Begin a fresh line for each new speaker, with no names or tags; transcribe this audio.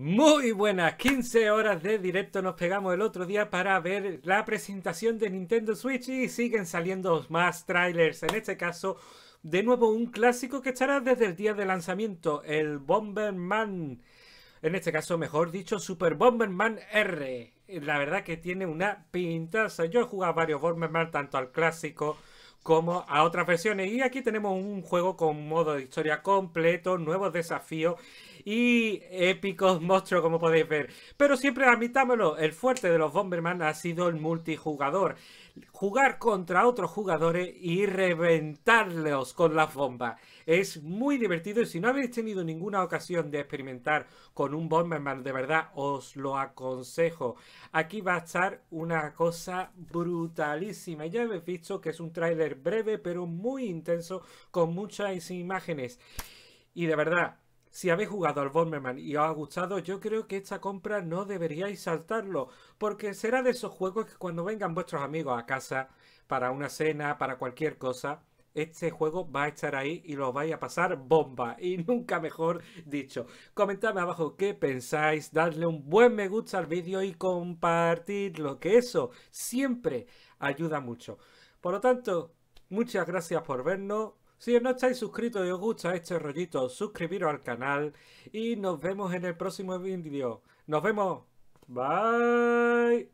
Muy buenas, 15 horas de directo nos pegamos el otro día para ver la presentación de Nintendo Switch y siguen saliendo más trailers, en este caso de nuevo un clásico que estará desde el día de lanzamiento, el Bomberman, en este caso mejor dicho Super Bomberman R, la verdad que tiene una pintaza, yo he jugado varios Bomberman, tanto al clásico como a otras versiones y aquí tenemos un juego con modo de historia completo, nuevos desafíos y épicos monstruos como podéis ver. Pero siempre admitámoslo, el fuerte de los Bomberman ha sido el multijugador. Jugar contra otros jugadores y reventarlos con las bombas. Es muy divertido y si no habéis tenido ninguna ocasión de experimentar con un Bomberman, de verdad os lo aconsejo. Aquí va a estar una cosa brutalísima. Ya habéis visto que es un tráiler breve pero muy intenso con muchas imágenes. Y de verdad, si habéis jugado al Bomberman y os ha gustado, yo creo que esta compra no deberíais saltarlo, porque será de esos juegos que cuando vengan vuestros amigos a casa, para una cena, para cualquier cosa, este juego va a estar ahí y lo vais a pasar bomba. Y nunca mejor dicho. Comentadme abajo qué pensáis, darle un buen me gusta al vídeo y compartirlo, que eso siempre ayuda mucho. Por lo tanto, muchas gracias por vernos. Si no estáis suscritos y os gusta este rollito, suscribiros al canal y nos vemos en el próximo vídeo. ¡Nos vemos! ¡Bye!